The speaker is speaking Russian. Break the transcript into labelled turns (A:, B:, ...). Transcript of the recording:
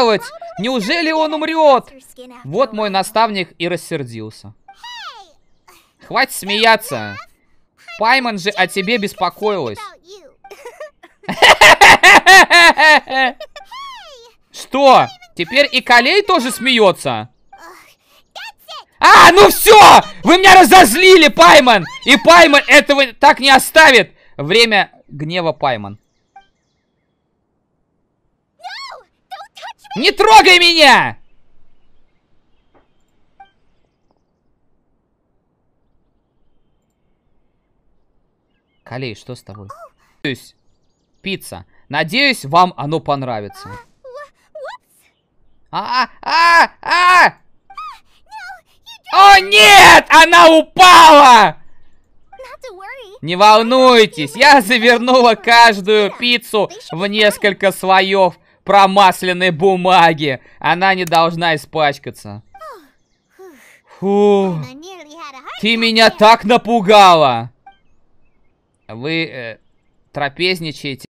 A: делать? Неужели он умрет? Вот мой наставник и рассердился. Хватит смеяться. Пайман же о тебе беспокоилась. Что? Теперь и Колей тоже смеется? А, ну все! Вы меня разозлили, Пайман! И Пайман этого так не оставит! Время гнева Пайман. Не трогай меня! Калей. что с тобой? То есть, пицца. Надеюсь, вам оно понравится. А, а, а, О ну, нет, она упала! Не волнуйтесь, я завернула каждую пиццу в несколько слоев промасленной бумаги. Она не должна испачкаться. Фу. Ты меня так напугала. Вы э, трапезничаете